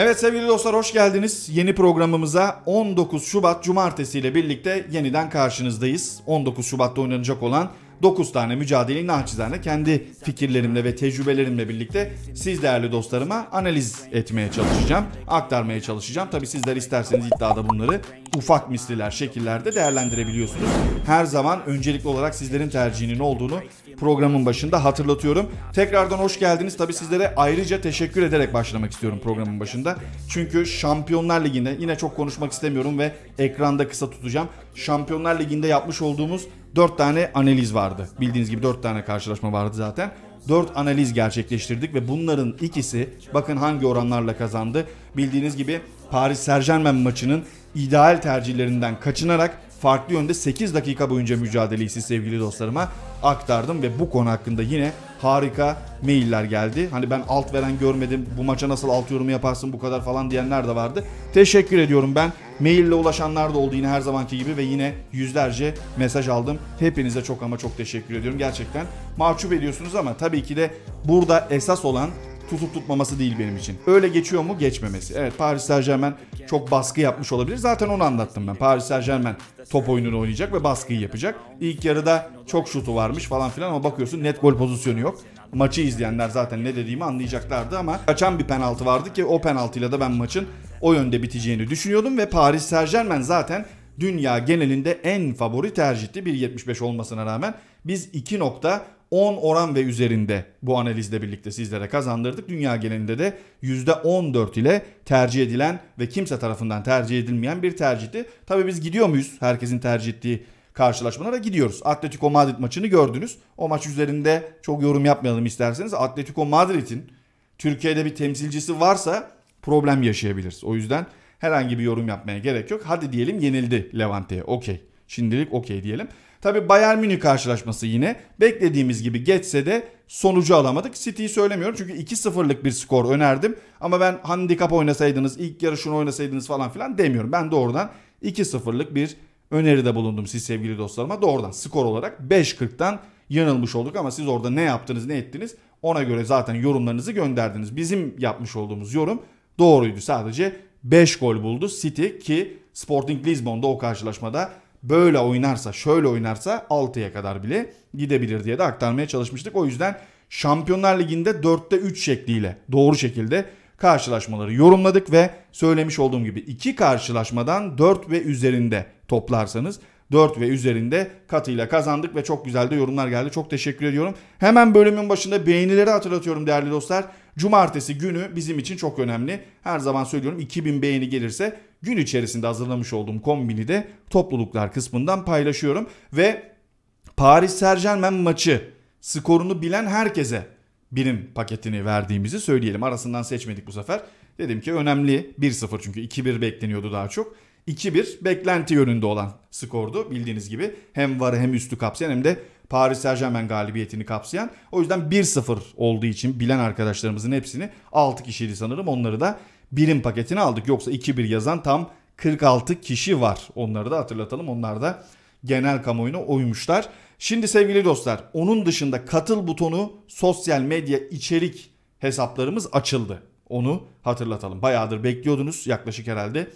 Evet sevgili dostlar hoş geldiniz. Yeni programımıza 19 Şubat Cumartesi ile birlikte yeniden karşınızdayız. 19 Şubat'ta oynanacak olan 9 tane mücadeleyi naçizane kendi fikirlerimle ve tecrübelerimle birlikte siz değerli dostlarıma analiz etmeye çalışacağım. Aktarmaya çalışacağım. Tabi sizler isterseniz iddiada bunları ufak misliler şekillerde değerlendirebiliyorsunuz. Her zaman öncelikli olarak sizlerin tercihinin olduğunu programın başında hatırlatıyorum. Tekrardan hoş geldiniz. Tabi sizlere ayrıca teşekkür ederek başlamak istiyorum programın başında. Çünkü Şampiyonlar Ligi'nde yine çok konuşmak istemiyorum ve ekranda kısa tutacağım. Şampiyonlar Ligi'nde yapmış olduğumuz 4 tane analiz vardı. Bildiğiniz gibi 4 tane karşılaşma vardı zaten. 4 analiz gerçekleştirdik ve bunların ikisi bakın hangi oranlarla kazandı. Bildiğiniz gibi Paris Saint Germain maçının ideal tercihlerinden kaçınarak farklı yönde 8 dakika boyunca mücadeleyi siz sevgili dostlarıma aktardım ve bu konu hakkında yine harika mailler geldi. Hani ben alt veren görmedim. Bu maça nasıl alt yorumu yaparsın bu kadar falan diyenler de vardı. Teşekkür ediyorum ben. Maille ulaşanlar da oldu yine her zamanki gibi ve yine yüzlerce mesaj aldım. Hepinize çok ama çok teşekkür ediyorum. Gerçekten mahcup ediyorsunuz ama tabii ki de burada esas olan tutup tutmaması değil benim için. Öyle geçiyor mu? Geçmemesi. Evet Paris Saint Germain çok baskı yapmış olabilir. Zaten onu anlattım ben. Paris Saint Germain top oyununu oynayacak ve baskıyı yapacak. İlk yarıda çok şutu varmış falan filan ama bakıyorsun net gol pozisyonu yok. Maçı izleyenler zaten ne dediğimi anlayacaklardı ama kaçan bir penaltı vardı ki o penaltıyla da ben maçın o yönde biteceğini düşünüyordum ve Paris Saint Germain zaten dünya genelinde en favori tercihli 1.75 olmasına rağmen biz 2 nokta 10 oran ve üzerinde bu analizle birlikte sizlere kazandırdık. Dünya genelinde de %14 ile tercih edilen ve kimse tarafından tercih edilmeyen bir tercihti. Tabii biz gidiyor muyuz herkesin tercih ettiği karşılaşmalara gidiyoruz. Atletico Madrid maçını gördünüz. O maç üzerinde çok yorum yapmayalım isterseniz. Atletico Madrid'in Türkiye'de bir temsilcisi varsa problem yaşayabiliriz. O yüzden herhangi bir yorum yapmaya gerek yok. Hadi diyelim yenildi Levante'ye. Okey. Şimdilik okey diyelim. Tabi Bayern Münih karşılaşması yine beklediğimiz gibi geçse de sonucu alamadık. City'yi söylemiyorum çünkü 2-0'lık bir skor önerdim. Ama ben handikap oynasaydınız, ilk yarı şunu oynasaydınız falan filan demiyorum. Ben doğrudan 2-0'lık bir öneride bulundum siz sevgili dostlarıma. Doğrudan skor olarak 5 5.40'tan yanılmış olduk ama siz orada ne yaptınız ne ettiniz ona göre zaten yorumlarınızı gönderdiniz. Bizim yapmış olduğumuz yorum doğruydu sadece 5 gol buldu City ki Sporting Lisbon'da o karşılaşmada böyle oynarsa, şöyle oynarsa 6'ya kadar bile gidebilir diye de aktarmaya çalışmıştık. O yüzden Şampiyonlar Ligi'nde 4'te 3 şekliyle doğru şekilde karşılaşmaları yorumladık ve söylemiş olduğum gibi iki karşılaşmadan 4 ve üzerinde toplarsanız 4 ve üzerinde katıyla kazandık ve çok güzel de yorumlar geldi. Çok teşekkür ediyorum. Hemen bölümün başında beğenileri hatırlatıyorum değerli dostlar. Cumartesi günü bizim için çok önemli. Her zaman söylüyorum 2000 beğeni gelirse gün içerisinde hazırlamış olduğum kombini de topluluklar kısmından paylaşıyorum. Ve Paris Saint Germain maçı skorunu bilen herkese birim paketini verdiğimizi söyleyelim. Arasından seçmedik bu sefer. Dedim ki önemli 1-0 çünkü 2-1 bekleniyordu daha çok. 2-1 beklenti yönünde olan skordu bildiğiniz gibi. Hem varı hem üstü kapsayan hem de Paris Saint Germain galibiyetini kapsayan. O yüzden 1-0 olduğu için bilen arkadaşlarımızın hepsini 6 kişiydi sanırım onları da birim paketine aldık. Yoksa 2-1 yazan tam 46 kişi var. Onları da hatırlatalım. Onlar da genel kamuoyuna oymuşlar. Şimdi sevgili dostlar onun dışında katıl butonu sosyal medya içerik hesaplarımız açıldı. Onu hatırlatalım. Bayağıdır bekliyordunuz yaklaşık herhalde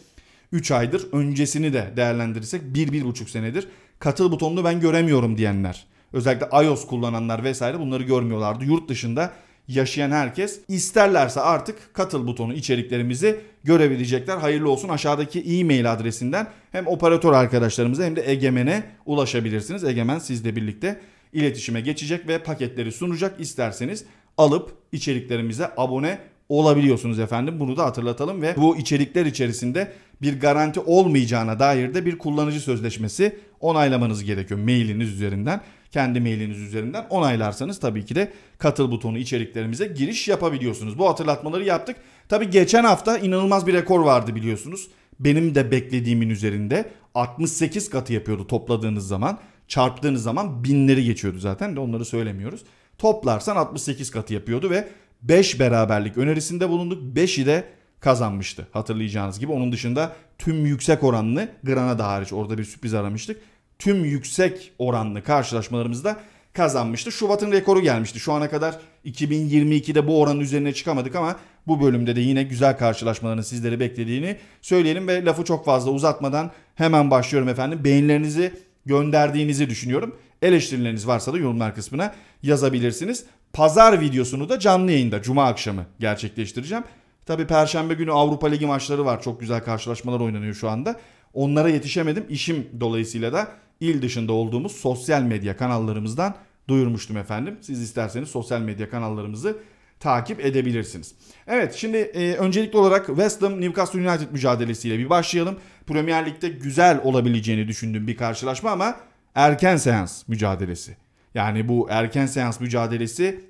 3 aydır öncesini de değerlendirirsek 1-1,5 senedir katıl butonunu ben göremiyorum diyenler. Özellikle iOS kullananlar vesaire bunları görmüyorlardı. Yurt dışında yaşayan herkes isterlerse artık katıl butonu içeriklerimizi görebilecekler. Hayırlı olsun aşağıdaki e-mail adresinden hem operatör arkadaşlarımıza hem de Egemen'e ulaşabilirsiniz. Egemen sizle birlikte iletişime geçecek ve paketleri sunacak. İsterseniz alıp içeriklerimize abone olabiliyorsunuz efendim. Bunu da hatırlatalım ve bu içerikler içerisinde bir garanti olmayacağına dair de bir kullanıcı sözleşmesi onaylamanız gerekiyor mailiniz üzerinden. Kendi mailiniz üzerinden onaylarsanız tabii ki de katıl butonu içeriklerimize giriş yapabiliyorsunuz. Bu hatırlatmaları yaptık. Tabii geçen hafta inanılmaz bir rekor vardı biliyorsunuz. Benim de beklediğimin üzerinde 68 katı yapıyordu topladığınız zaman. Çarptığınız zaman binleri geçiyordu zaten de onları söylemiyoruz. Toplarsan 68 katı yapıyordu ve 5 beraberlik önerisinde bulunduk. 5'i de kazanmıştı hatırlayacağınız gibi. Onun dışında tüm yüksek oranlı Granada hariç orada bir sürpriz aramıştık. Tüm yüksek oranlı karşılaşmalarımızda kazanmıştı. Şubat'ın rekoru gelmişti. Şu ana kadar 2022'de bu oranın üzerine çıkamadık ama bu bölümde de yine güzel karşılaşmaların sizleri beklediğini söyleyelim ve lafı çok fazla uzatmadan hemen başlıyorum efendim. Beğenilerinizi gönderdiğinizi düşünüyorum. Eleştirileriniz varsa da yorumlar kısmına yazabilirsiniz. Pazar videosunu da canlı yayında cuma akşamı gerçekleştireceğim. Tabii Perşembe günü Avrupa Ligi maçları var. Çok güzel karşılaşmalar oynanıyor şu anda. Onlara yetişemedim. İşim dolayısıyla da il dışında olduğumuz sosyal medya kanallarımızdan duyurmuştum efendim. Siz isterseniz sosyal medya kanallarımızı takip edebilirsiniz. Evet şimdi e, öncelikli olarak West Ham Newcastle United mücadelesiyle bir başlayalım. Premier Lig'de güzel olabileceğini düşündüğüm bir karşılaşma ama erken seans mücadelesi. Yani bu erken seans mücadelesi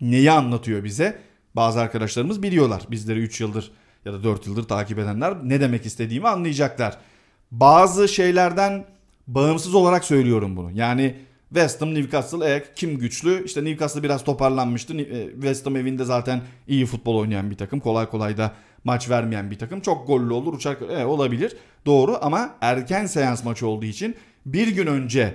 neyi anlatıyor bize? bazı arkadaşlarımız biliyorlar. Bizleri 3 yıldır ya da 4 yıldır takip edenler ne demek istediğimi anlayacaklar. Bazı şeylerden bağımsız olarak söylüyorum bunu. Yani West Ham, Newcastle, e, kim güçlü? İşte Newcastle biraz toparlanmıştı. E, West Ham evinde zaten iyi futbol oynayan bir takım. Kolay kolay da maç vermeyen bir takım. Çok gollü olur, uçak e, olabilir. Doğru ama erken seans maçı olduğu için bir gün önce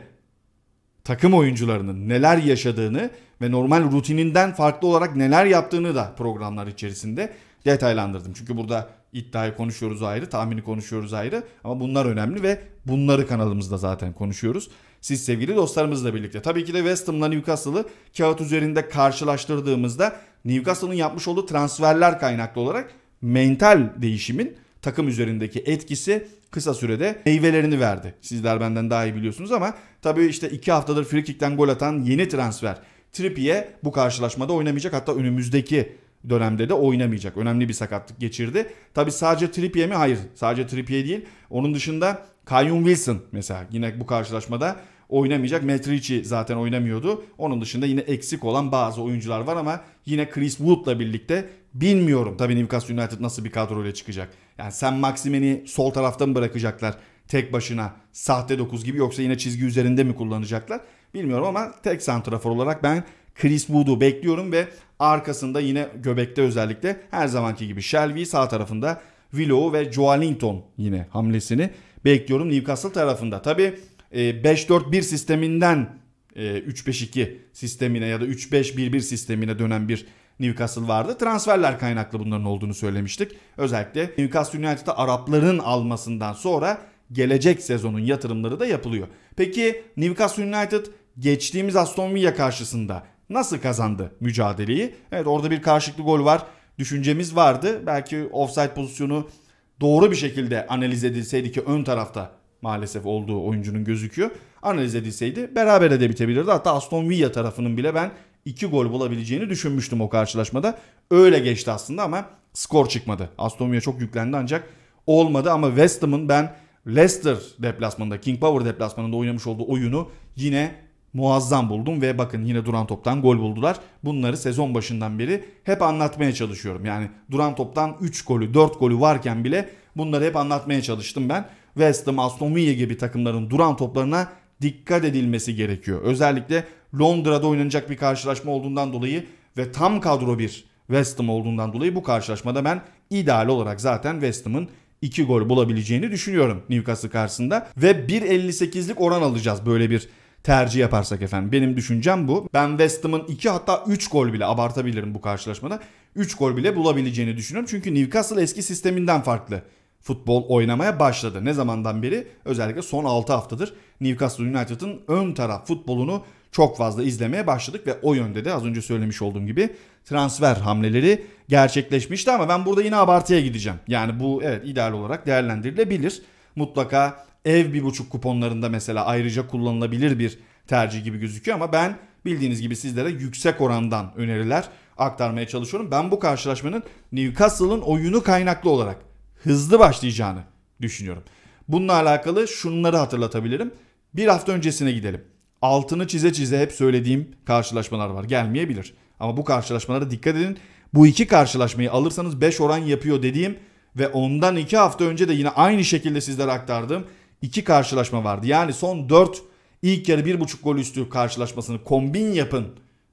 takım oyuncularının neler yaşadığını ve normal rutininden farklı olarak neler yaptığını da programlar içerisinde detaylandırdım. Çünkü burada iddiayı konuşuyoruz ayrı, tahmini konuşuyoruz ayrı ama bunlar önemli ve bunları kanalımızda zaten konuşuyoruz. Siz sevgili dostlarımızla birlikte. Tabii ki de West Ham'la Newcastle'ı kağıt üzerinde karşılaştırdığımızda Newcastle'ın yapmış olduğu transferler kaynaklı olarak mental değişimin takım üzerindeki etkisi kısa sürede meyvelerini verdi. Sizler benden daha iyi biliyorsunuz ama tabii işte 2 haftadır frikikten gol atan yeni transfer Trippier bu karşılaşmada oynamayacak hatta önümüzdeki dönemde de oynamayacak. Önemli bir sakatlık geçirdi. Tabi sadece Trippier mi? Hayır. Sadece Trippier değil. Onun dışında Kayun Wilson mesela yine bu karşılaşmada oynamayacak. Metrici zaten oynamıyordu. Onun dışında yine eksik olan bazı oyuncular var ama yine Chris Wood'la birlikte bilmiyorum tabii Newcastle United nasıl bir kadroyla çıkacak. Yani sen Maximen'i sol tarafta mı bırakacaklar tek başına sahte 9 gibi yoksa yine çizgi üzerinde mi kullanacaklar? Bilmiyorum ama tek santrafor olarak ben Chris Wood'u bekliyorum ve arkasında yine göbekte özellikle her zamanki gibi Shelby sağ tarafında Willow ve Joelinton yine hamlesini bekliyorum Newcastle tarafında. Tabi 5-4-1 e, sisteminden 3-5-2 e, sistemine ya da 3-5-1-1 sistemine dönen bir Newcastle vardı. Transferler kaynaklı bunların olduğunu söylemiştik. Özellikle Newcastle United'a Arapların almasından sonra gelecek sezonun yatırımları da yapılıyor. Peki Newcastle United geçtiğimiz Aston Villa karşısında nasıl kazandı mücadeleyi? Evet orada bir karşılıklı gol var. Düşüncemiz vardı. Belki offside pozisyonu doğru bir şekilde analiz edilseydi ki ön tarafta maalesef olduğu oyuncunun gözüküyor. Analiz edilseydi beraber de bitebilirdi. Hatta Aston Villa tarafının bile ben 2 gol bulabileceğini düşünmüştüm o karşılaşmada. Öyle geçti aslında ama skor çıkmadı. Aston Villa çok yüklendi ancak olmadı ama West Ham'ın ben Leicester deplasmanında, King Power deplasmanında oynamış olduğu oyunu yine muazzam buldum ve bakın yine duran toptan gol buldular. Bunları sezon başından beri hep anlatmaya çalışıyorum. Yani duran toptan 3 golü, 4 golü varken bile bunları hep anlatmaya çalıştım ben. West Ham, Aston Villa gibi takımların duran toplarına dikkat edilmesi gerekiyor. Özellikle Londra'da oynanacak bir karşılaşma olduğundan dolayı ve tam kadro bir West Ham olduğundan dolayı bu karşılaşmada ben ideal olarak zaten West Ham'ın 2 gol bulabileceğini düşünüyorum Newcastle karşısında ve 1.58'lik oran alacağız böyle bir tercih yaparsak efendim. Benim düşüncem bu. Ben West Ham'ın 2 hatta 3 gol bile abartabilirim bu karşılaşmada. 3 gol bile bulabileceğini düşünüyorum. Çünkü Newcastle eski sisteminden farklı futbol oynamaya başladı. Ne zamandan beri? Özellikle son 6 haftadır Newcastle United'ın ön taraf futbolunu çok fazla izlemeye başladık ve o yönde de az önce söylemiş olduğum gibi transfer hamleleri gerçekleşmişti ama ben burada yine abartıya gideceğim. Yani bu evet ideal olarak değerlendirilebilir. Mutlaka ev bir buçuk kuponlarında mesela ayrıca kullanılabilir bir tercih gibi gözüküyor ama ben bildiğiniz gibi sizlere yüksek orandan öneriler aktarmaya çalışıyorum. Ben bu karşılaşmanın Newcastle'ın oyunu kaynaklı olarak hızlı başlayacağını düşünüyorum. Bununla alakalı şunları hatırlatabilirim. Bir hafta öncesine gidelim. Altını çize çize hep söylediğim karşılaşmalar var. Gelmeyebilir. Ama bu karşılaşmalara dikkat edin. Bu iki karşılaşmayı alırsanız 5 oran yapıyor dediğim ve ondan 2 hafta önce de yine aynı şekilde sizlere aktardığım iki karşılaşma vardı. Yani son 4 ilk yarı 1.5 gol üstü karşılaşmasını kombin yapın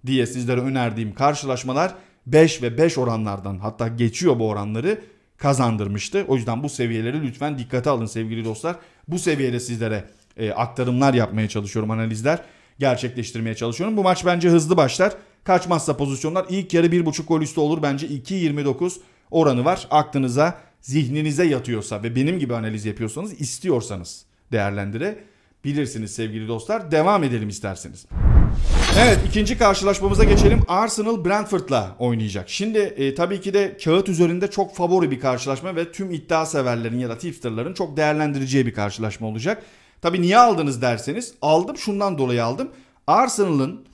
diye sizlere önerdiğim karşılaşmalar 5 ve 5 oranlardan hatta geçiyor bu oranları kazandırmıştı. O yüzden bu seviyeleri lütfen dikkate alın sevgili dostlar. Bu seviyede sizlere e, aktarımlar yapmaya çalışıyorum, analizler gerçekleştirmeye çalışıyorum. Bu maç bence hızlı başlar. Kaçmazsa pozisyonlar ilk yarı 1.5 gol üstü olur. Bence 2.29 oranı var. Aklınıza, zihninize yatıyorsa ve benim gibi analiz yapıyorsanız istiyorsanız değerlendirebilirsiniz sevgili dostlar. Devam edelim isterseniz. Evet ikinci karşılaşmamıza geçelim. Arsenal Brentford'la oynayacak. Şimdi e, tabii ki de kağıt üzerinde çok favori bir karşılaşma ve tüm iddia severlerin ya da tipsterların çok değerlendireceği bir karşılaşma olacak. Tabii niye aldınız derseniz aldım şundan dolayı aldım. Arsenal'ın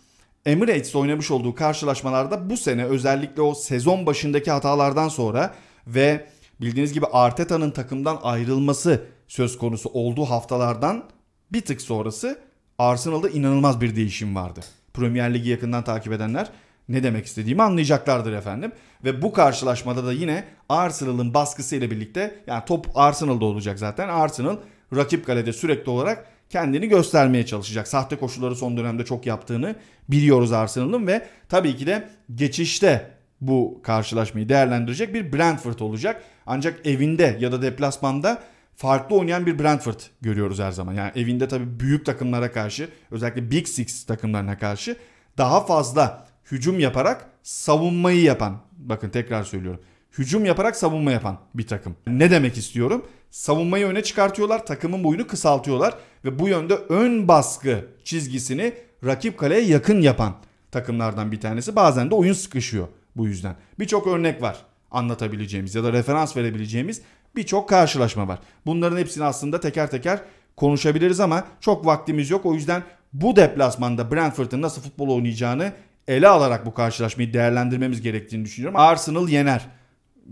Emirates'te oynamış olduğu karşılaşmalarda bu sene özellikle o sezon başındaki hatalardan sonra ve bildiğiniz gibi Arteta'nın takımdan ayrılması söz konusu olduğu haftalardan bir tık sonrası Arsenal'da inanılmaz bir değişim vardı. Premier Ligi yakından takip edenler ne demek istediğimi anlayacaklardır efendim. Ve bu karşılaşmada da yine Arsenal'ın ile birlikte yani top Arsenal'da olacak zaten. Arsenal rakip kalede sürekli olarak kendini göstermeye çalışacak. Sahte koşulları son dönemde çok yaptığını biliyoruz Arsenal'ın ve tabii ki de geçişte bu karşılaşmayı değerlendirecek bir Brentford olacak. Ancak evinde ya da deplasmanda farklı oynayan bir Brentford görüyoruz her zaman. Yani evinde tabii büyük takımlara karşı özellikle Big Six takımlarına karşı daha fazla hücum yaparak savunmayı yapan bakın tekrar söylüyorum. Hücum yaparak savunma yapan bir takım. Ne demek istiyorum? Savunmayı öne çıkartıyorlar, takımın boyunu kısaltıyorlar ve bu yönde ön baskı çizgisini rakip kaleye yakın yapan takımlardan bir tanesi. Bazen de oyun sıkışıyor bu yüzden. Birçok örnek var anlatabileceğimiz ya da referans verebileceğimiz birçok karşılaşma var. Bunların hepsini aslında teker teker konuşabiliriz ama çok vaktimiz yok. O yüzden bu deplasmanda Brentford'ın nasıl futbol oynayacağını ele alarak bu karşılaşmayı değerlendirmemiz gerektiğini düşünüyorum. Arsenal yener.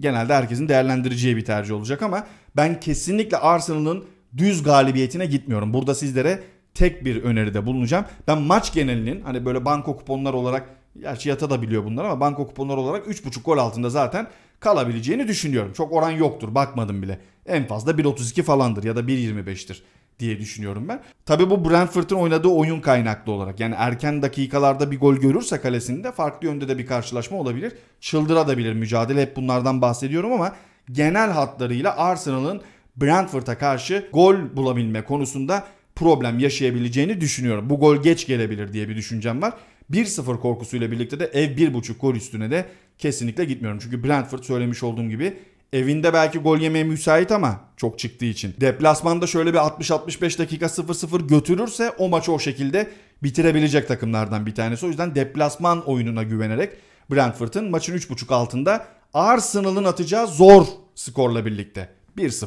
Genelde herkesin değerlendireceği bir tercih olacak ama ben kesinlikle Arsenal'ın düz galibiyetine gitmiyorum. Burada sizlere tek bir öneride bulunacağım. Ben maç genelinin hani böyle banko kuponlar olarak gerçi yata da biliyor bunlar ama banko kuponlar olarak 3.5 gol altında zaten kalabileceğini düşünüyorum. Çok oran yoktur bakmadım bile. En fazla 1.32 falandır ya da 1.25'tir diye düşünüyorum ben. Tabi bu Brentford'ın oynadığı oyun kaynaklı olarak. Yani erken dakikalarda bir gol görürse kalesinde farklı yönde de bir karşılaşma olabilir. Çıldırabilir mücadele hep bunlardan bahsediyorum ama genel hatlarıyla Arsenal'ın Brentford'a karşı gol bulabilme konusunda problem yaşayabileceğini düşünüyorum. Bu gol geç gelebilir diye bir düşüncem var. 1-0 korkusuyla birlikte de ev 1.5 gol üstüne de kesinlikle gitmiyorum. Çünkü Brentford söylemiş olduğum gibi Evinde belki gol yemeye müsait ama çok çıktığı için. Deplasmanda şöyle bir 60-65 dakika 0-0 götürürse o maçı o şekilde bitirebilecek takımlardan bir tanesi. O yüzden deplasman oyununa güvenerek Brentford'ın maçın 3.5 altında Arsenal'ın atacağı zor skorla birlikte 1-0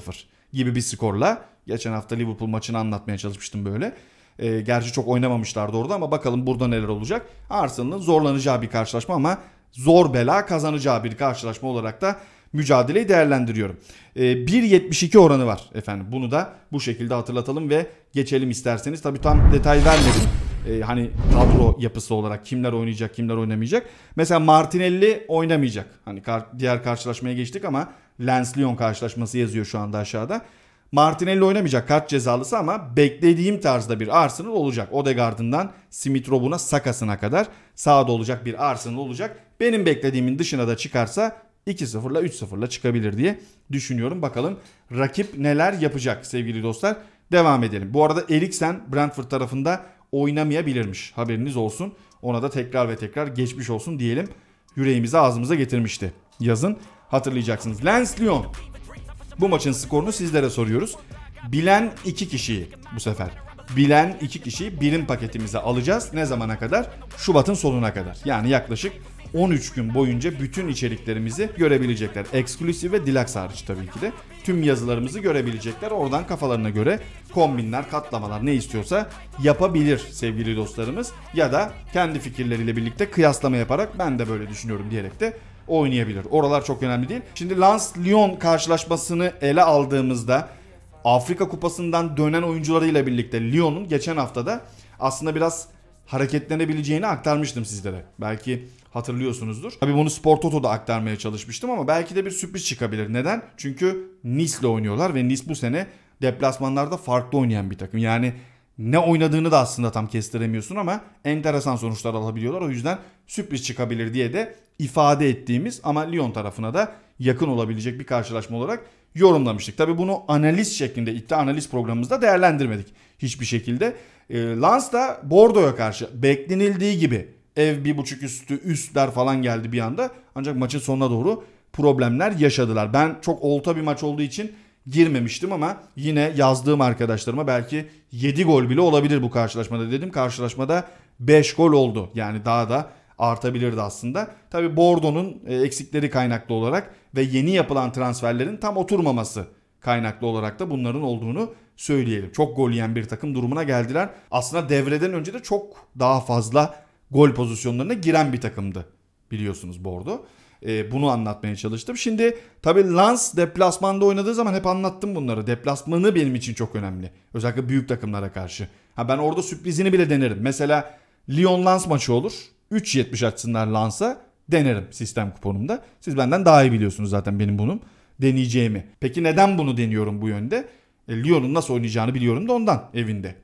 gibi bir skorla Geçen hafta Liverpool maçını anlatmaya çalışmıştım böyle. E, gerçi çok oynamamışlardı orada ama bakalım burada neler olacak. Arsenal'ın zorlanacağı bir karşılaşma ama zor bela kazanacağı bir karşılaşma olarak da mücadeleyi değerlendiriyorum. E, ee, 1.72 oranı var efendim. Bunu da bu şekilde hatırlatalım ve geçelim isterseniz. tabii tam detay vermedim. E, hani kadro yapısı olarak kimler oynayacak kimler oynamayacak. Mesela Martinelli oynamayacak. Hani kar- diğer karşılaşmaya geçtik ama Lens Lyon karşılaşması yazıyor şu anda aşağıda. Martinelli oynamayacak kart cezalısı ama beklediğim tarzda bir Arsenal olacak. Odegaard'ından Smith Rowe'una Sakas'ına kadar sağda olacak bir Arsenal olacak. Benim beklediğimin dışına da çıkarsa 2-0'la 3-0'la çıkabilir diye düşünüyorum. Bakalım rakip neler yapacak sevgili dostlar. Devam edelim. Bu arada Eriksen Brentford tarafında oynamayabilirmiş. Haberiniz olsun. Ona da tekrar ve tekrar geçmiş olsun diyelim. Yüreğimizi ağzımıza getirmişti. Yazın hatırlayacaksınız. Lens Lyon bu maçın skorunu sizlere soruyoruz. Bilen iki kişiyi bu sefer. Bilen iki kişiyi bilim paketimize alacağız. Ne zamana kadar? Şubat'ın sonuna kadar. Yani yaklaşık 13 gün boyunca bütün içeriklerimizi görebilecekler. Eksklusif ve Deluxe hariç tabii ki de. Tüm yazılarımızı görebilecekler. Oradan kafalarına göre kombinler, katlamalar ne istiyorsa yapabilir sevgili dostlarımız. Ya da kendi fikirleriyle birlikte kıyaslama yaparak ben de böyle düşünüyorum diyerek de oynayabilir. Oralar çok önemli değil. Şimdi Lens Lyon karşılaşmasını ele aldığımızda Afrika Kupası'ndan dönen oyuncularıyla birlikte Lyon'un geçen haftada aslında biraz hareketlenebileceğini aktarmıştım sizlere. Belki hatırlıyorsunuzdur. Tabii bunu Spor Toto'da aktarmaya çalışmıştım ama belki de bir sürpriz çıkabilir. Neden? Çünkü Nice'le oynuyorlar ve Nice bu sene deplasmanlarda farklı oynayan bir takım. Yani ne oynadığını da aslında tam kestiremiyorsun ama enteresan sonuçlar alabiliyorlar. O yüzden sürpriz çıkabilir diye de ifade ettiğimiz ama Lyon tarafına da yakın olabilecek bir karşılaşma olarak yorumlamıştık. Tabi bunu analiz şeklinde iddia analiz programımızda değerlendirmedik hiçbir şekilde. E, da Bordo'ya karşı beklenildiği gibi ev bir buçuk üstü üstler falan geldi bir anda. Ancak maçın sonuna doğru problemler yaşadılar. Ben çok olta bir maç olduğu için girmemiştim ama yine yazdığım arkadaşlarıma belki 7 gol bile olabilir bu karşılaşmada dedim. Karşılaşmada 5 gol oldu. Yani daha da artabilirdi aslında. Tabi Bordo'nun e, eksikleri kaynaklı olarak ve yeni yapılan transferlerin tam oturmaması kaynaklı olarak da bunların olduğunu söyleyelim. Çok gol yiyen bir takım durumuna geldiler. Aslında devreden önce de çok daha fazla gol pozisyonlarına giren bir takımdı biliyorsunuz Bordo. E, bunu anlatmaya çalıştım. Şimdi tabii Lens deplasmanda oynadığı zaman hep anlattım bunları. Deplasmanı benim için çok önemli. Özellikle büyük takımlara karşı. Ha ben orada sürprizini bile denerim. Mesela Lyon Lens maçı olur. 3.70 açsınlar Lens'a denerim sistem kuponumda. Siz benden daha iyi biliyorsunuz zaten benim bunun deneyeceğimi. Peki neden bunu deniyorum bu yönde? E, Lyon'un nasıl oynayacağını biliyorum da ondan evinde.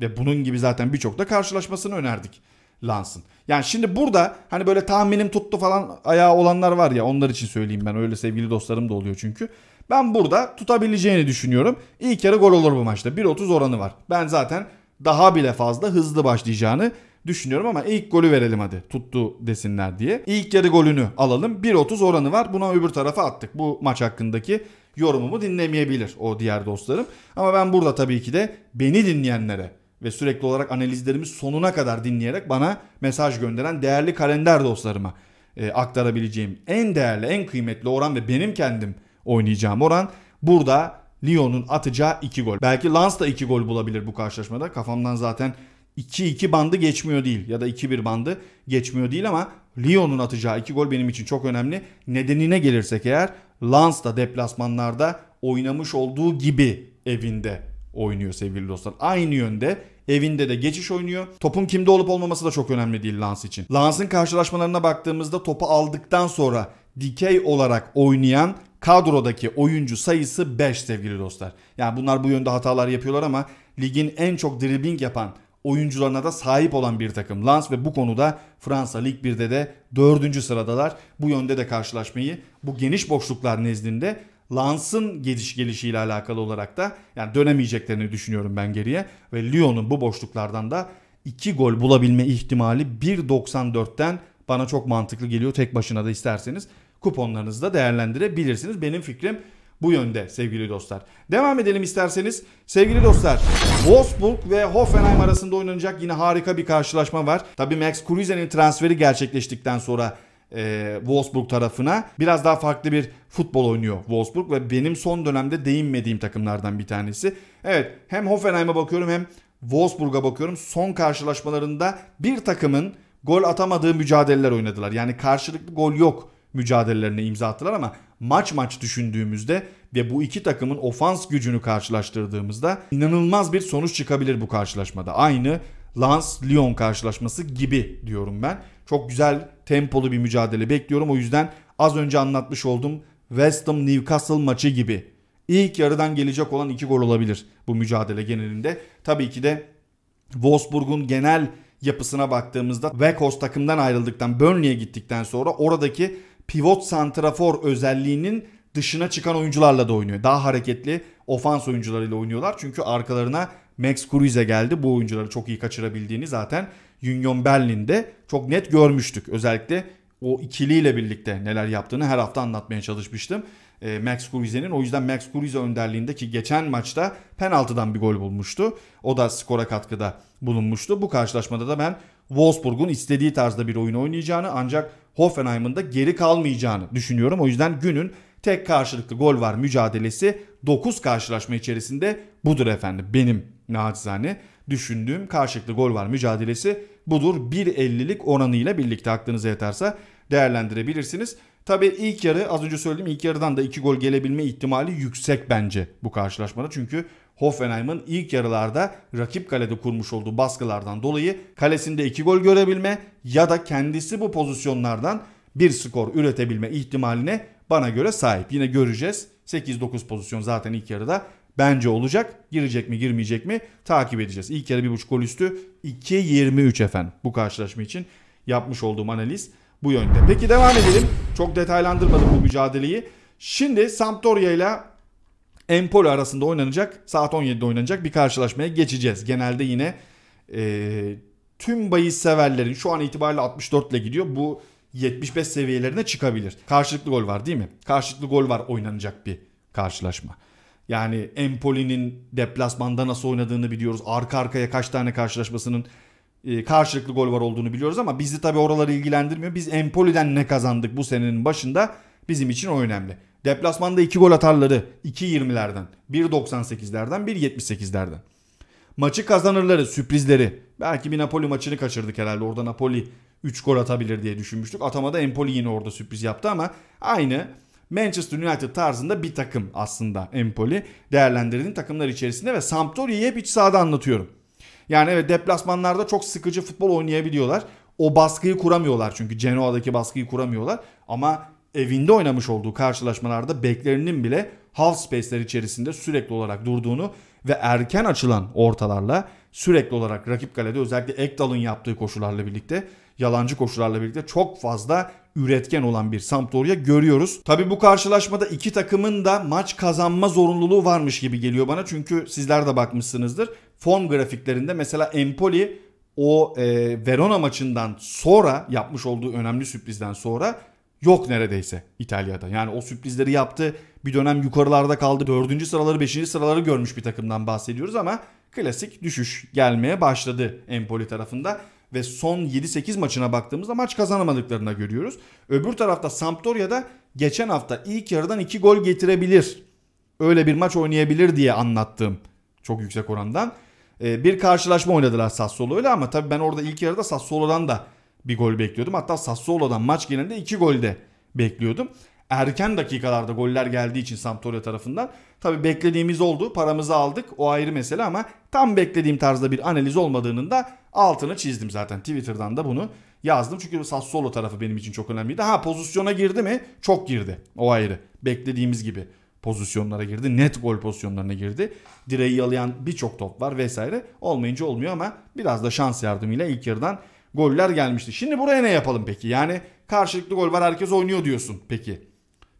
Ve bunun gibi zaten birçok da karşılaşmasını önerdik lansın. Yani şimdi burada hani böyle tahminim tuttu falan ayağı olanlar var ya onlar için söyleyeyim ben. Öyle sevgili dostlarım da oluyor çünkü. Ben burada tutabileceğini düşünüyorum. İlk yarı gol olur bu maçta. 1.30 oranı var. Ben zaten daha bile fazla hızlı başlayacağını düşünüyorum ama ilk golü verelim hadi tuttu desinler diye. İlk yarı golünü alalım. 1.30 oranı var. Buna öbür tarafa attık. Bu maç hakkındaki yorumumu dinlemeyebilir o diğer dostlarım. Ama ben burada tabii ki de beni dinleyenlere ve sürekli olarak analizlerimi sonuna kadar dinleyerek bana mesaj gönderen değerli kalender dostlarıma e, aktarabileceğim en değerli, en kıymetli oran ve benim kendim oynayacağım oran burada Lyon'un atacağı 2 gol. Belki Lens da 2 gol bulabilir bu karşılaşmada. Kafamdan zaten 2-2 bandı geçmiyor değil ya da 2-1 bandı geçmiyor değil ama Lyon'un atacağı 2 gol benim için çok önemli. Nedenine gelirsek eğer Lens da deplasmanlarda oynamış olduğu gibi evinde oynuyor sevgili dostlar. Aynı yönde Evinde de geçiş oynuyor. Topun kimde olup olmaması da çok önemli değil Lance için. Lance'ın karşılaşmalarına baktığımızda topu aldıktan sonra dikey olarak oynayan kadrodaki oyuncu sayısı 5 sevgili dostlar. Yani bunlar bu yönde hatalar yapıyorlar ama ligin en çok dribbling yapan oyuncularına da sahip olan bir takım Lens ve bu konuda Fransa Lig 1'de de 4. sıradalar. Bu yönde de karşılaşmayı bu geniş boşluklar nezdinde Lans'ın geliş gelişiyle alakalı olarak da yani dönemeyeceklerini düşünüyorum ben geriye ve Lyon'un bu boşluklardan da 2 gol bulabilme ihtimali 1.94'ten bana çok mantıklı geliyor tek başına da isterseniz kuponlarınızı da değerlendirebilirsiniz. Benim fikrim bu yönde sevgili dostlar. Devam edelim isterseniz. Sevgili dostlar Wolfsburg ve Hoffenheim arasında oynanacak yine harika bir karşılaşma var. tabii Max Kruse'nin transferi gerçekleştikten sonra e, Wolfsburg tarafına. Biraz daha farklı bir futbol oynuyor Wolfsburg ve benim son dönemde değinmediğim takımlardan bir tanesi. Evet hem Hoffenheim'e bakıyorum hem Wolfsburg'a bakıyorum. Son karşılaşmalarında bir takımın gol atamadığı mücadeleler oynadılar. Yani karşılıklı gol yok mücadelelerine imza attılar ama maç maç düşündüğümüzde ve bu iki takımın ofans gücünü karşılaştırdığımızda inanılmaz bir sonuç çıkabilir bu karşılaşmada. Aynı Lens-Lyon karşılaşması gibi diyorum ben. Çok güzel tempolu bir mücadele bekliyorum. O yüzden az önce anlatmış olduğum West Ham Newcastle maçı gibi ilk yarıdan gelecek olan iki gol olabilir bu mücadele genelinde. Tabii ki de Wolfsburg'un genel yapısına baktığımızda Weghorst takımdan ayrıldıktan Burnley'e gittikten sonra oradaki pivot santrafor özelliğinin dışına çıkan oyuncularla da oynuyor. Daha hareketli ofans oyuncularıyla oynuyorlar. Çünkü arkalarına Max Kruse geldi. Bu oyuncuları çok iyi kaçırabildiğini zaten Union Berlin'de çok net görmüştük. Özellikle o ikiliyle birlikte neler yaptığını her hafta anlatmaya çalışmıştım. E, Max Kruse'nin o yüzden Max Kruse önderliğindeki geçen maçta penaltıdan bir gol bulmuştu. O da skora katkıda bulunmuştu. Bu karşılaşmada da ben Wolfsburg'un istediği tarzda bir oyun oynayacağını ancak Hoffenheim'ın da geri kalmayacağını düşünüyorum. O yüzden günün tek karşılıklı gol var mücadelesi 9 karşılaşma içerisinde budur efendim benim naçizane düşündüğüm karşılıklı gol var mücadelesi budur. 1.50'lik oranıyla birlikte aklınıza yatarsa değerlendirebilirsiniz. Tabii ilk yarı az önce söyledim ilk yarıdan da 2 gol gelebilme ihtimali yüksek bence bu karşılaşmada. Çünkü Hoffenheim'ın ilk yarılarda rakip kalede kurmuş olduğu baskılardan dolayı kalesinde 2 gol görebilme ya da kendisi bu pozisyonlardan bir skor üretebilme ihtimaline bana göre sahip. Yine göreceğiz. 8-9 pozisyon zaten ilk yarıda bence olacak. Girecek mi girmeyecek mi takip edeceğiz. İlk yarı 1.5 gol üstü 2.23 efendim bu karşılaşma için yapmış olduğum analiz bu yönde. Peki devam edelim. Çok detaylandırmadım bu mücadeleyi. Şimdi Sampdoria ile Empoli arasında oynanacak saat 17'de oynanacak bir karşılaşmaya geçeceğiz. Genelde yine e, tüm bayis severlerin şu an itibariyle 64 ile gidiyor. Bu 75 seviyelerine çıkabilir. Karşılıklı gol var değil mi? Karşılıklı gol var oynanacak bir karşılaşma. Yani Empoli'nin deplasmanda nasıl oynadığını biliyoruz. Arka arkaya kaç tane karşılaşmasının e, karşılıklı gol var olduğunu biliyoruz ama bizi tabii oraları ilgilendirmiyor. Biz Empoli'den ne kazandık bu senenin başında bizim için o önemli. Deplasmanda 2 gol atarları 2.20'lerden, 1.98'lerden, 1.78'lerden. Maçı kazanırları, sürprizleri. Belki bir Napoli maçını kaçırdık herhalde. Orada Napoli 3 gol atabilir diye düşünmüştük. Atamada Empoli yine orada sürpriz yaptı ama aynı Manchester United tarzında bir takım aslında Empoli değerlendirdiğim takımlar içerisinde ve Sampdoria'yı hep iç sahada anlatıyorum. Yani evet deplasmanlarda çok sıkıcı futbol oynayabiliyorlar. O baskıyı kuramıyorlar çünkü Genoa'daki baskıyı kuramıyorlar. Ama evinde oynamış olduğu karşılaşmalarda beklerinin bile half space'ler içerisinde sürekli olarak durduğunu ve erken açılan ortalarla sürekli olarak rakip kalede özellikle Ekdal'ın yaptığı koşularla birlikte yalancı koşularla birlikte çok fazla üretken olan bir Sampdoria görüyoruz. Tabi bu karşılaşmada iki takımın da maç kazanma zorunluluğu varmış gibi geliyor bana. Çünkü sizler de bakmışsınızdır. Form grafiklerinde mesela Empoli o e, Verona maçından sonra yapmış olduğu önemli sürprizden sonra yok neredeyse İtalya'da. Yani o sürprizleri yaptı. Bir dönem yukarılarda kaldı. Dördüncü sıraları, beşinci sıraları görmüş bir takımdan bahsediyoruz ama klasik düşüş gelmeye başladı Empoli tarafında ve son 7-8 maçına baktığımızda maç kazanamadıklarına görüyoruz. Öbür tarafta Sampdoria'da geçen hafta ilk yarıdan 2 gol getirebilir. Öyle bir maç oynayabilir diye anlattım. Çok yüksek orandan. Ee, bir karşılaşma oynadılar Sassuolo'yla ama tabii ben orada ilk yarıda Sassuolo'dan da bir gol bekliyordum. Hatta Sassuolo'dan maç genelinde 2 gol de bekliyordum erken dakikalarda goller geldiği için Sampdoria tarafından. Tabi beklediğimiz oldu paramızı aldık o ayrı mesele ama tam beklediğim tarzda bir analiz olmadığının da altını çizdim zaten. Twitter'dan da bunu yazdım çünkü Sassuolo tarafı benim için çok önemliydi. Ha pozisyona girdi mi? Çok girdi o ayrı beklediğimiz gibi pozisyonlara girdi. Net gol pozisyonlarına girdi. Direği yalayan birçok top var vesaire. Olmayınca olmuyor ama biraz da şans yardımıyla ilk yarıdan goller gelmişti. Şimdi buraya ne yapalım peki? Yani karşılıklı gol var herkes oynuyor diyorsun peki.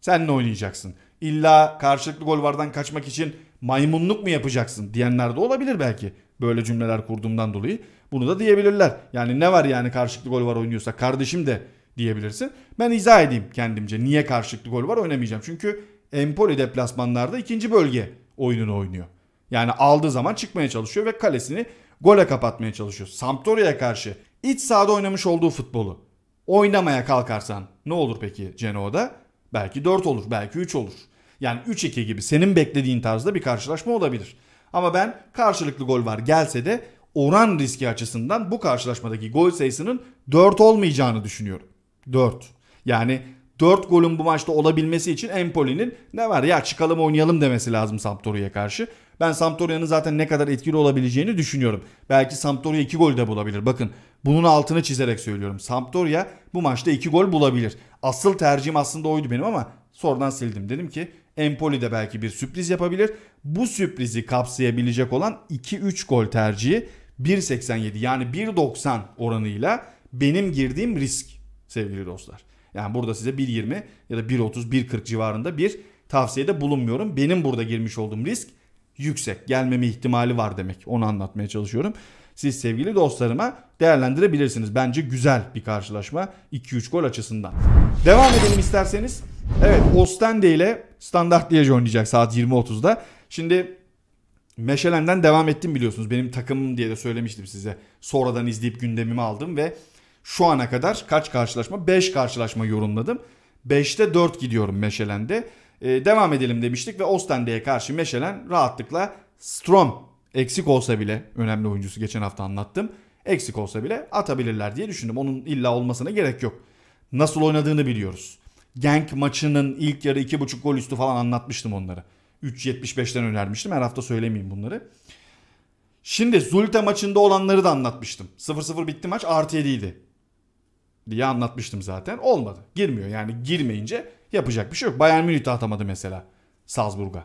Senle oynayacaksın. İlla karşılıklı gol vardan kaçmak için maymunluk mu yapacaksın diyenler de olabilir belki. Böyle cümleler kurduğumdan dolayı bunu da diyebilirler. Yani ne var yani karşılıklı gol var oynuyorsa kardeşim de diyebilirsin. Ben izah edeyim kendimce niye karşılıklı gol var oynamayacağım. Çünkü Empoli deplasmanlarda ikinci bölge oyununu oynuyor. Yani aldığı zaman çıkmaya çalışıyor ve kalesini gole kapatmaya çalışıyor. Sampdoria'ya karşı iç sahada oynamış olduğu futbolu oynamaya kalkarsan ne olur peki Genoa'da? Belki 4 olur, belki 3 olur. Yani 3-2 gibi senin beklediğin tarzda bir karşılaşma olabilir. Ama ben karşılıklı gol var gelse de oran riski açısından bu karşılaşmadaki gol sayısının 4 olmayacağını düşünüyorum. 4. Yani 4 golün bu maçta olabilmesi için Empoli'nin ne var ya çıkalım oynayalım demesi lazım Sampdoria'ya karşı. Ben Sampdoria'nın zaten ne kadar etkili olabileceğini düşünüyorum. Belki Sampdoria 2 gol de bulabilir. Bakın bunun altını çizerek söylüyorum. Sampdoria bu maçta 2 gol bulabilir. Asıl tercihim aslında oydu benim ama sonradan sildim. Dedim ki Empoli de belki bir sürpriz yapabilir. Bu sürprizi kapsayabilecek olan 2-3 gol tercihi 1.87 yani 1.90 oranıyla benim girdiğim risk sevgili dostlar. Yani burada size 1.20 ya da 1.30 1.40 civarında bir tavsiyede bulunmuyorum. Benim burada girmiş olduğum risk yüksek. Gelmeme ihtimali var demek. Onu anlatmaya çalışıyorum. Siz sevgili dostlarıma değerlendirebilirsiniz. Bence güzel bir karşılaşma 2-3 gol açısından. Devam edelim isterseniz. Evet Ostende ile Standart Liège oynayacak saat 20.30'da. Şimdi Meşelen'den devam ettim biliyorsunuz. Benim takımım diye de söylemiştim size. Sonradan izleyip gündemimi aldım ve şu ana kadar kaç karşılaşma? 5 karşılaşma yorumladım. 5'te 4 gidiyorum Meşelen'de e, devam edelim demiştik ve Ostende'ye karşı Meşelen rahatlıkla Strom eksik olsa bile önemli oyuncusu geçen hafta anlattım. Eksik olsa bile atabilirler diye düşündüm. Onun illa olmasına gerek yok. Nasıl oynadığını biliyoruz. Genk maçının ilk yarı 2.5 gol üstü falan anlatmıştım onları. 3.75'ten önermiştim. Her hafta söylemeyeyim bunları. Şimdi Zulte maçında olanları da anlatmıştım. 0-0 bitti maç artı 7 idi diye anlatmıştım zaten. Olmadı. Girmiyor. Yani girmeyince yapacak bir şey yok. Bayern Münih de atamadı mesela Salzburg'a.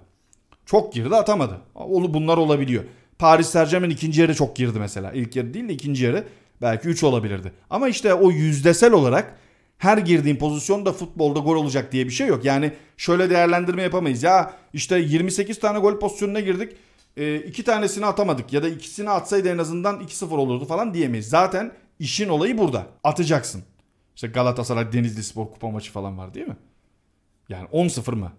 Çok girdi atamadı. Onu bunlar olabiliyor. Paris Saint Germain ikinci yarı çok girdi mesela. İlk yarı değil de ikinci yarı belki 3 olabilirdi. Ama işte o yüzdesel olarak her girdiğin pozisyonda futbolda gol olacak diye bir şey yok. Yani şöyle değerlendirme yapamayız. Ya işte 28 tane gol pozisyonuna girdik. Ee, iki tanesini atamadık ya da ikisini atsaydı en azından 2-0 olurdu falan diyemeyiz. Zaten işin olayı burada. Atacaksın. İşte Galatasaray Denizli Spor kupa maçı falan var değil mi? Yani 10-0 mı?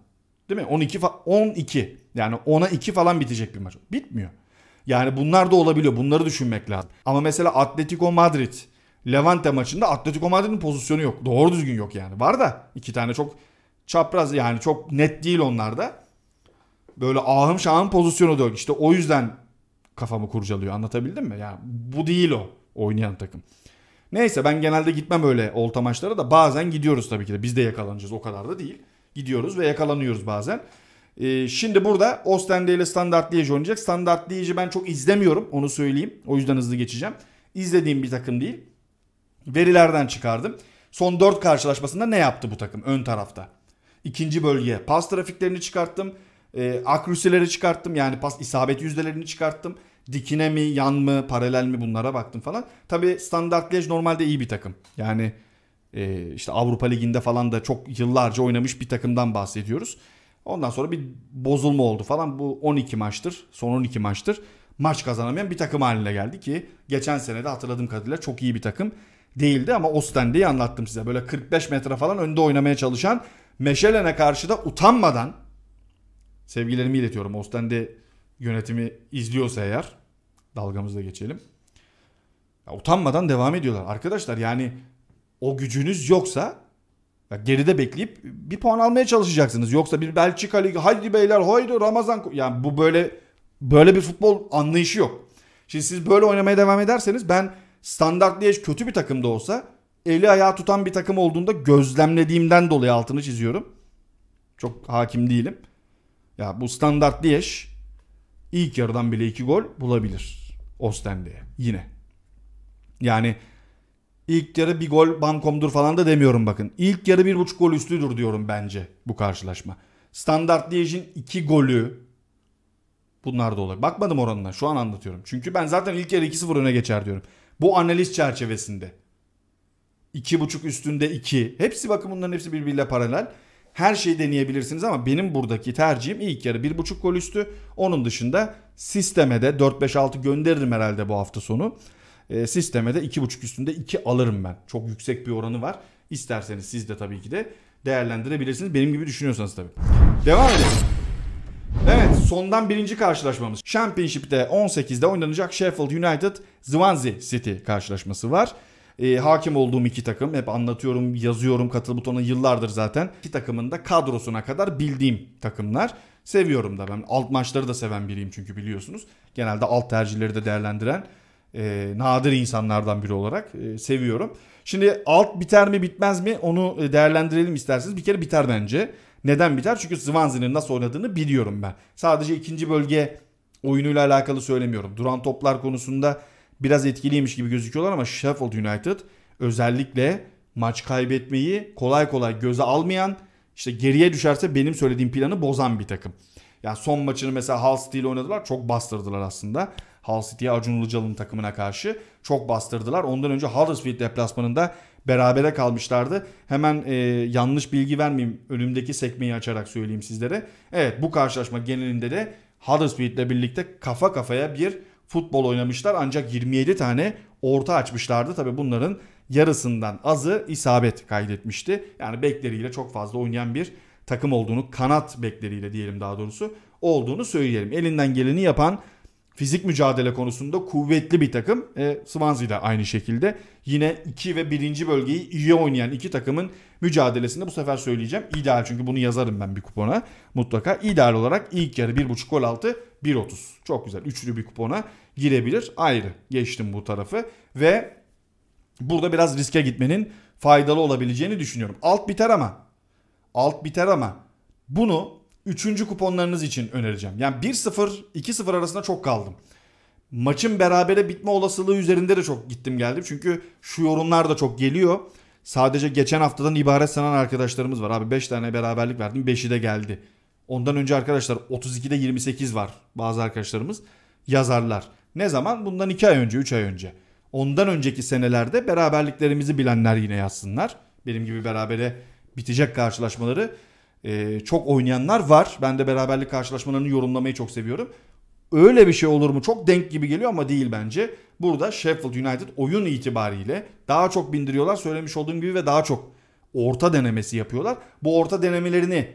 Değil mi? 12 12. Yani 10'a 2 falan bitecek bir maç. Bitmiyor. Yani bunlar da olabiliyor. Bunları düşünmek lazım. Ama mesela Atletico Madrid Levante maçında Atletico Madrid'in pozisyonu yok. Doğru düzgün yok yani. Var da iki tane çok çapraz yani çok net değil onlarda. Böyle ahım şahım pozisyonu da yok. İşte o yüzden kafamı kurcalıyor. Anlatabildim mi? Yani bu değil o oynayan takım. Neyse ben genelde gitmem öyle olta maçlara da bazen gidiyoruz tabii ki de. Biz de yakalanacağız o kadar da değil. Gidiyoruz ve yakalanıyoruz bazen. Ee, şimdi burada Ostende ile Standart Liège oynayacak. Standart Liège'i ben çok izlemiyorum onu söyleyeyim. O yüzden hızlı geçeceğim. İzlediğim bir takım değil. Verilerden çıkardım. Son 4 karşılaşmasında ne yaptı bu takım ön tarafta? İkinci bölge pas trafiklerini çıkarttım. E, ee, akrüsileri çıkarttım. Yani pas isabet yüzdelerini çıkarttım dikine mi, yan mı, paralel mi bunlara baktım falan. Tabi Standard Liège normalde iyi bir takım. Yani e, işte Avrupa Ligi'nde falan da çok yıllarca oynamış bir takımdan bahsediyoruz. Ondan sonra bir bozulma oldu falan. Bu 12 maçtır, son 12 maçtır maç kazanamayan bir takım haline geldi ki geçen sene de hatırladığım kadarıyla çok iyi bir takım değildi ama Ostende'yi anlattım size. Böyle 45 metre falan önde oynamaya çalışan Meşelen'e karşı da utanmadan sevgilerimi iletiyorum. Ostende yönetimi izliyorsa eğer dalgamızda geçelim. Ya utanmadan devam ediyorlar. Arkadaşlar yani o gücünüz yoksa ya geride bekleyip bir puan almaya çalışacaksınız. Yoksa bir Belçika Ligi haydi beyler haydi Ramazan yani bu böyle böyle bir futbol anlayışı yok. Şimdi siz böyle oynamaya devam ederseniz ben standart Liège kötü bir takımda olsa eli ayağı tutan bir takım olduğunda gözlemlediğimden dolayı altını çiziyorum. Çok hakim değilim. Ya bu standart Liège ilk yarıdan bile iki gol bulabilir Ostende'ye yine. Yani ilk yarı bir gol bankomdur falan da demiyorum bakın. İlk yarı bir buçuk gol üstüdür diyorum bence bu karşılaşma. Standart Liège'in iki golü bunlar da olabilir. Bakmadım oranına şu an anlatıyorum. Çünkü ben zaten ilk yarı 2-0 öne geçer diyorum. Bu analiz çerçevesinde. 2.5 üstünde 2. Hepsi bakın bunların hepsi birbiriyle paralel her şeyi deneyebilirsiniz ama benim buradaki tercihim ilk yarı 1.5 gol üstü. Onun dışında sisteme de 4-5-6 gönderirim herhalde bu hafta sonu. E, sisteme de 2.5 üstünde 2 alırım ben. Çok yüksek bir oranı var. İsterseniz siz de tabii ki de değerlendirebilirsiniz. Benim gibi düşünüyorsanız tabii. Devam edelim. Evet sondan birinci karşılaşmamız. Championship'te 18'de oynanacak Sheffield United Swansea City karşılaşması var e, hakim olduğum iki takım. Hep anlatıyorum, yazıyorum katıl butonuna yıllardır zaten. İki takımın da kadrosuna kadar bildiğim takımlar. Seviyorum da ben alt maçları da seven biriyim çünkü biliyorsunuz. Genelde alt tercihleri de değerlendiren e, nadir insanlardan biri olarak e, seviyorum. Şimdi alt biter mi bitmez mi onu e, değerlendirelim isterseniz. Bir kere biter bence. Neden biter? Çünkü Swansea'nin nasıl oynadığını biliyorum ben. Sadece ikinci bölge oyunuyla alakalı söylemiyorum. Duran toplar konusunda biraz etkiliymiş gibi gözüküyorlar ama Sheffield United özellikle maç kaybetmeyi kolay kolay göze almayan işte geriye düşerse benim söylediğim planı bozan bir takım. Yani son maçını mesela Hull City ile oynadılar. Çok bastırdılar aslında. Hull City'ye Acun Ilıcalı'nın takımına karşı çok bastırdılar. Ondan önce Huddersfield deplasmanında berabere kalmışlardı. Hemen e, yanlış bilgi vermeyeyim. Önümdeki sekmeyi açarak söyleyeyim sizlere. Evet bu karşılaşma genelinde de Huddersfield ile birlikte kafa kafaya bir futbol oynamışlar ancak 27 tane orta açmışlardı. Tabi bunların yarısından azı isabet kaydetmişti. Yani bekleriyle çok fazla oynayan bir takım olduğunu, kanat bekleriyle diyelim daha doğrusu olduğunu söyleyelim. Elinden geleni yapan fizik mücadele konusunda kuvvetli bir takım. E, Swansea da aynı şekilde. Yine 2 ve 1. bölgeyi iyi oynayan iki takımın mücadelesinde bu sefer söyleyeceğim. İdeal çünkü bunu yazarım ben bir kupona mutlaka. İdeal olarak ilk yarı 1.5 gol altı 1.30. Çok güzel. Üçlü bir kupona girebilir. Ayrı. Geçtim bu tarafı ve burada biraz riske gitmenin faydalı olabileceğini düşünüyorum. Alt biter ama alt biter ama bunu 3. kuponlarınız için önereceğim. Yani 1-0 2-0 arasında çok kaldım. Maçın berabere bitme olasılığı üzerinde de çok gittim geldim. Çünkü şu yorumlar da çok geliyor sadece geçen haftadan ibaret sanan arkadaşlarımız var. Abi 5 tane beraberlik verdim 5'i de geldi. Ondan önce arkadaşlar 32'de 28 var bazı arkadaşlarımız yazarlar. Ne zaman? Bundan 2 ay önce 3 ay önce. Ondan önceki senelerde beraberliklerimizi bilenler yine yazsınlar. Benim gibi berabere bitecek karşılaşmaları. Ee, çok oynayanlar var. Ben de beraberlik karşılaşmalarını yorumlamayı çok seviyorum öyle bir şey olur mu? Çok denk gibi geliyor ama değil bence. Burada Sheffield United oyun itibariyle daha çok bindiriyorlar söylemiş olduğum gibi ve daha çok orta denemesi yapıyorlar. Bu orta denemelerini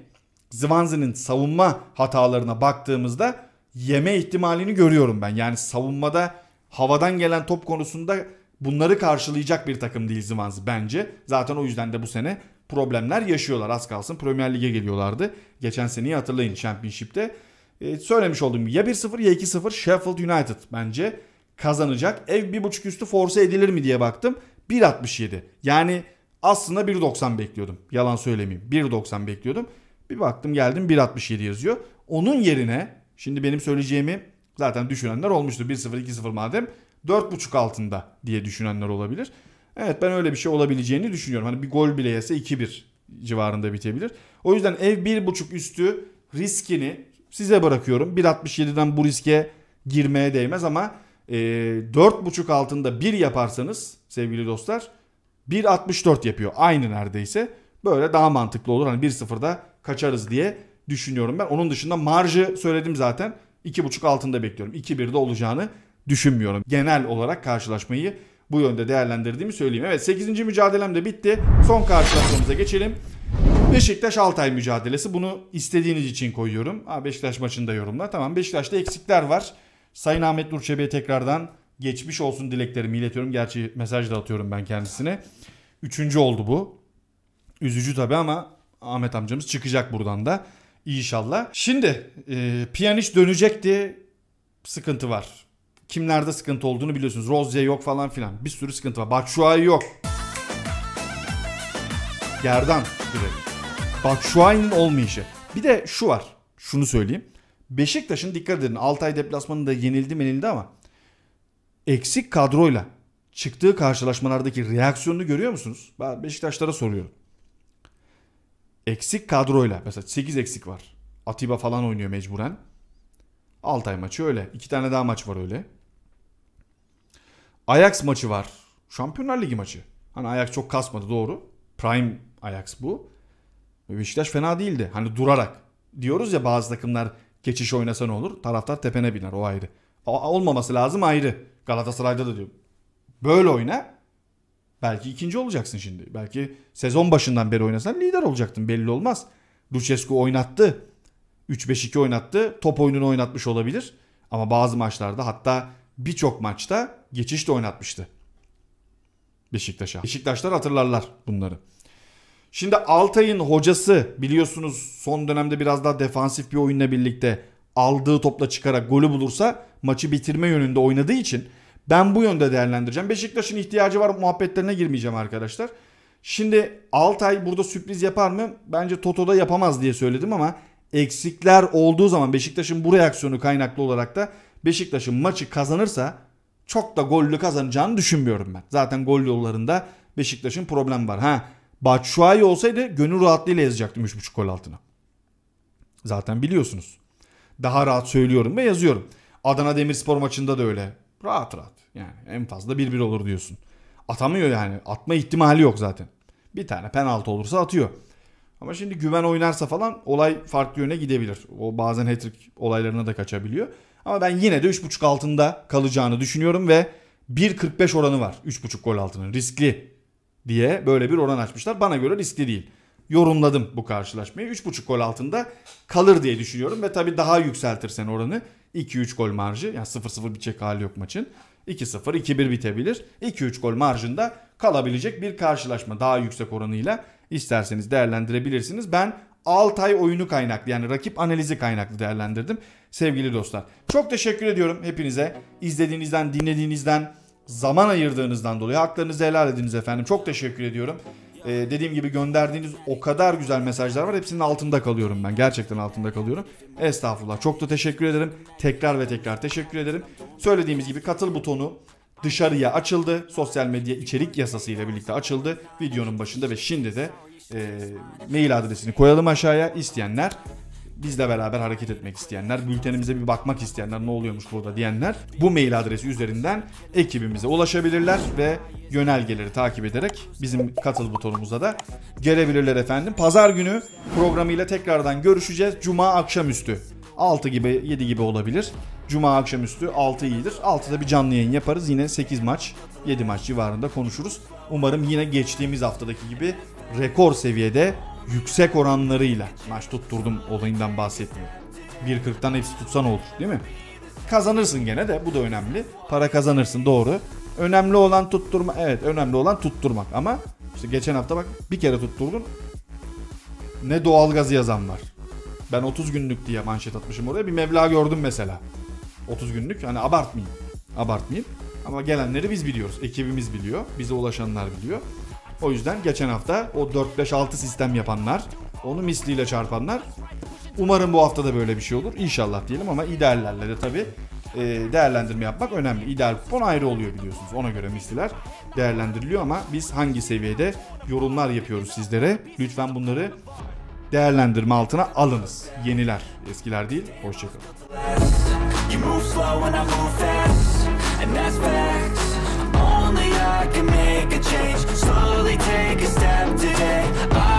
Zwanzi'nin savunma hatalarına baktığımızda yeme ihtimalini görüyorum ben. Yani savunmada havadan gelen top konusunda bunları karşılayacak bir takım değil Zwanzi bence. Zaten o yüzden de bu sene problemler yaşıyorlar. Az kalsın Premier Lig'e geliyorlardı. Geçen seneyi hatırlayın Championship'te e, söylemiş olduğum ya 1-0 ya 2-0 Sheffield United bence kazanacak. Ev 1.5 üstü force edilir mi diye baktım. 1.67. Yani aslında 1.90 bekliyordum. Yalan söylemeyeyim. 1.90 bekliyordum. Bir baktım geldim 1.67 yazıyor. Onun yerine şimdi benim söyleyeceğimi zaten düşünenler olmuştu. 1-0 2-0 madem 4.5 altında diye düşünenler olabilir. Evet ben öyle bir şey olabileceğini düşünüyorum. Hani bir gol bile yese 2-1 civarında bitebilir. O yüzden ev 1.5 üstü riskini size bırakıyorum. 1.67'den bu riske girmeye değmez ama e, 4.5 altında 1 yaparsanız sevgili dostlar 1.64 yapıyor. Aynı neredeyse. Böyle daha mantıklı olur. Hani 1.0'da kaçarız diye düşünüyorum ben. Onun dışında marjı söyledim zaten. 2.5 altında bekliyorum. 2.1'de olacağını düşünmüyorum. Genel olarak karşılaşmayı bu yönde değerlendirdiğimi söyleyeyim. Evet 8. mücadelem de bitti. Son karşılaşmamıza geçelim. Beşiktaş Altay mücadelesi. Bunu istediğiniz için koyuyorum. Ha, Beşiktaş maçında yorumla. Tamam Beşiktaş'ta eksikler var. Sayın Ahmet Nur Çebi'ye tekrardan geçmiş olsun dileklerimi iletiyorum. Gerçi mesaj da atıyorum ben kendisine. Üçüncü oldu bu. Üzücü tabi ama Ahmet amcamız çıkacak buradan da. İnşallah. Şimdi e, Piyaniş dönecekti. Sıkıntı var. Kimlerde sıkıntı olduğunu biliyorsunuz. Rozier yok falan filan. Bir sürü sıkıntı var. Bak şu ay yok. Gerdan direkt. Batshuayi'nin olmayışı. Bir de şu var. Şunu söyleyeyim. Beşiktaş'ın dikkat edin Altay deplasmanında yenildi menildi ama eksik kadroyla çıktığı karşılaşmalardaki reaksiyonunu görüyor musunuz? Ben Beşiktaşlara soruyorum. Eksik kadroyla mesela 8 eksik var. Atiba falan oynuyor mecburen. Altay maçı öyle. İki tane daha maç var öyle. Ajax maçı var. Şampiyonlar Ligi maçı. Hani Ajax çok kasmadı doğru. Prime Ajax bu. Beşiktaş fena değildi. Hani durarak. Diyoruz ya bazı takımlar geçiş oynasa ne olur? Taraftar tepene biner o ayrı. Olmaması lazım ayrı. Galatasaray'da da diyor. Böyle oyna. Belki ikinci olacaksın şimdi. Belki sezon başından beri oynasan lider olacaktın belli olmaz. Lucescu oynattı. 3-5-2 oynattı. Top oyununu oynatmış olabilir. Ama bazı maçlarda hatta birçok maçta geçiş de oynatmıştı. Beşiktaş'a. Beşiktaşlar hatırlarlar bunları. Şimdi Altay'ın hocası biliyorsunuz son dönemde biraz daha defansif bir oyunla birlikte aldığı topla çıkarak golü bulursa maçı bitirme yönünde oynadığı için ben bu yönde değerlendireceğim. Beşiktaş'ın ihtiyacı var muhabbetlerine girmeyeceğim arkadaşlar. Şimdi Altay burada sürpriz yapar mı? Bence Toto'da yapamaz diye söyledim ama eksikler olduğu zaman Beşiktaş'ın bu reaksiyonu kaynaklı olarak da Beşiktaş'ın maçı kazanırsa çok da gollü kazanacağını düşünmüyorum ben. Zaten gol yollarında Beşiktaş'ın problem var. Ha Batshuayi olsaydı gönül rahatlığıyla yazacaktım 3.5 gol altına. Zaten biliyorsunuz. Daha rahat söylüyorum ve yazıyorum. Adana Demirspor maçında da öyle. Rahat rahat. Yani en fazla 1-1 olur diyorsun. Atamıyor yani. Atma ihtimali yok zaten. Bir tane penaltı olursa atıyor. Ama şimdi güven oynarsa falan olay farklı yöne gidebilir. O bazen hat-trick olaylarına da kaçabiliyor. Ama ben yine de 3.5 altında kalacağını düşünüyorum ve 1.45 oranı var 3.5 gol altının. Riskli diye böyle bir oran açmışlar. Bana göre riskli değil. Yorumladım bu karşılaşmayı. 3.5 gol altında kalır diye düşünüyorum ve tabii daha yükseltirsen oranı 2-3 gol marjı yani 0-0 bitecek hali yok maçın. 2-0, 2-1 bitebilir. 2-3 gol marjında kalabilecek bir karşılaşma daha yüksek oranıyla isterseniz değerlendirebilirsiniz. Ben Altay oyunu kaynaklı yani rakip analizi kaynaklı değerlendirdim sevgili dostlar. Çok teşekkür ediyorum hepinize. izlediğinizden, dinlediğinizden, zaman ayırdığınızdan dolayı haklarınızı helal ediniz efendim. Çok teşekkür ediyorum. Ee, dediğim gibi gönderdiğiniz o kadar güzel mesajlar var. Hepsinin altında kalıyorum ben. Gerçekten altında kalıyorum. Estağfurullah. Çok da teşekkür ederim. Tekrar ve tekrar teşekkür ederim. Söylediğimiz gibi katıl butonu dışarıya açıldı. Sosyal medya içerik yasası ile birlikte açıldı. Videonun başında ve şimdi de e, mail adresini koyalım aşağıya. isteyenler bizle beraber hareket etmek isteyenler, bültenimize bir bakmak isteyenler ne oluyormuş burada diyenler bu mail adresi üzerinden ekibimize ulaşabilirler ve yönelgeleri takip ederek bizim katıl butonumuza da gelebilirler efendim. Pazar günü programıyla tekrardan görüşeceğiz. Cuma akşamüstü 6 gibi 7 gibi olabilir. Cuma akşamüstü 6 iyidir. 6'da bir canlı yayın yaparız. Yine 8 maç 7 maç civarında konuşuruz. Umarım yine geçtiğimiz haftadaki gibi rekor seviyede yüksek oranlarıyla maç tutturdum olayından bahsetmiyorum. 1.40'tan hepsi tutsan olur değil mi? Kazanırsın gene de bu da önemli. Para kazanırsın doğru. Önemli olan tutturma evet önemli olan tutturmak ama işte geçen hafta bak bir kere tutturdun ne doğalgaz yazan var. Ben 30 günlük diye manşet atmışım oraya bir mevla gördüm mesela. 30 günlük hani abartmayayım abartmayayım ama gelenleri biz biliyoruz ekibimiz biliyor bize ulaşanlar biliyor. O yüzden geçen hafta o 4-5-6 sistem yapanlar, onu misliyle çarpanlar umarım bu hafta da böyle bir şey olur. İnşallah diyelim ama ideallerle de tabii e, değerlendirme yapmak önemli. İdeal kupon ayrı oluyor biliyorsunuz. Ona göre misliler değerlendiriliyor ama biz hangi seviyede yorumlar yapıyoruz sizlere. Lütfen bunları değerlendirme altına alınız. Yeniler, eskiler değil. Hoşçakalın. only I can make a change Slowly take a step today I